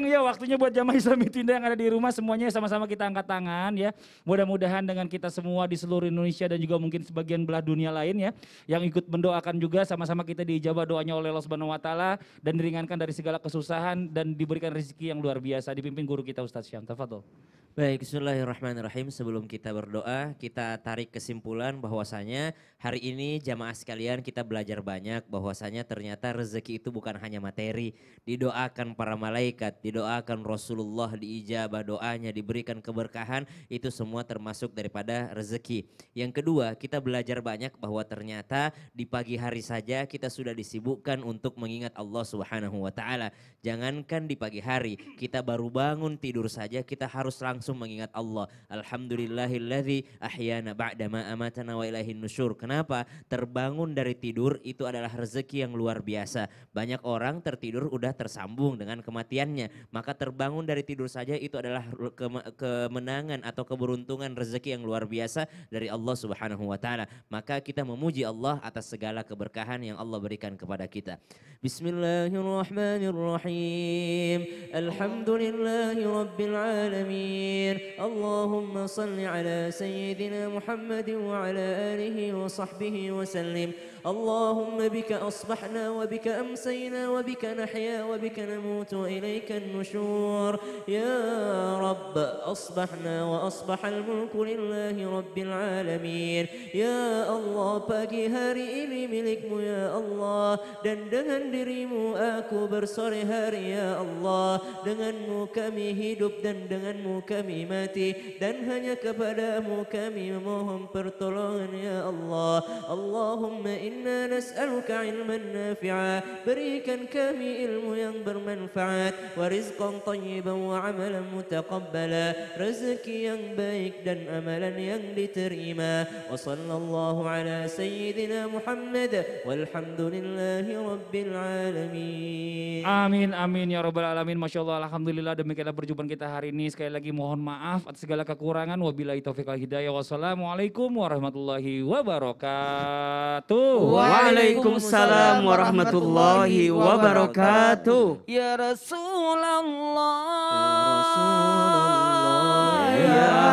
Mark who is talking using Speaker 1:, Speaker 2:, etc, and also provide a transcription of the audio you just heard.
Speaker 1: datang ya waktunya buat jamaah Islami Tunda yang ada di rumah semuanya sama-sama kita angkat tangan ya. Mudah-mudahan dengan kita semua di seluruh Indonesia dan juga mungkin sebagian belah dunia lain ya yang ikut mendoakan juga sama-sama kita diijabah doanya oleh Allah Subhanahu wa taala dan diringankan dari segala kesusahan dan diberikan rezeki yang luar biasa dipimpin guru kita Ustaz Syam. Tafadhol. Baik, bismillahirrahmanirrahim. Sebelum kita
Speaker 2: berdoa, kita tarik kesimpulan bahwasanya hari ini jamaah sekalian kita belajar banyak bahwasanya ternyata rezeki itu bukan hanya materi. Didoakan para malaikat, didoakan Rasulullah, diijabah doanya, diberikan keberkahan, itu semua termasuk daripada rezeki. Yang kedua, kita belajar banyak bahwa ternyata di pagi hari saja kita sudah disibukkan untuk mengingat Allah Subhanahu wa taala. Jangankan di pagi hari, kita baru bangun tidur saja kita harus langsung langsung mengingat Allah. Alhamdulillahilladzi ahyana ba'dama amatana wa ilahin nusyur. Kenapa? Terbangun dari tidur itu adalah rezeki yang luar biasa. Banyak orang tertidur udah tersambung dengan kematiannya. Maka terbangun dari tidur saja itu adalah ke kemenangan atau keberuntungan rezeki yang luar biasa dari Allah Subhanahu wa taala. Maka kita memuji Allah atas segala keberkahan yang Allah berikan kepada kita.
Speaker 3: Bismillahirrahmanirrahim. Alhamdulillahi خير اللهم صل على سيدنا محمد وعلى آله وصحبه وسلم اللهم بك أصبحنا وبك أمسينا وبك نحيا وبك نموت وإليك النشور يا رب أصبحنا وأصبح الملك لله رب العالمين يا الله باقي هاري إلي milikmu يا الله dan dengan aku bersore hari ya Allah Denganmu kami hidup dan denganmu kami mati Dan hanya kepadamu kami memohon pertolongan ya Allah Allahumma inna nas'aluka ilman nafi'a Berikan kami ilmu yang bermanfaat Wa rizqan tayyiban wa amalan mutaqabbala Rezeki yang baik dan amalan yang diterima Wa sallallahu ala sayyidina Muhammad Walhamdulillahi rabbil alamin
Speaker 1: Amin amin ya robbal alamin. Masya Allah alhamdulillah demikianlah perjumpaan kita hari ini. Sekali lagi mohon maaf atas segala kekurangan. Wabillahi taufiq wal hidayah. Wassalamualaikum warahmatullahi wabarakatuh. Waalaikumsalam warahmatullahi wabarakatuh. Ya Rasulullah. Ya Rasulullah. Ya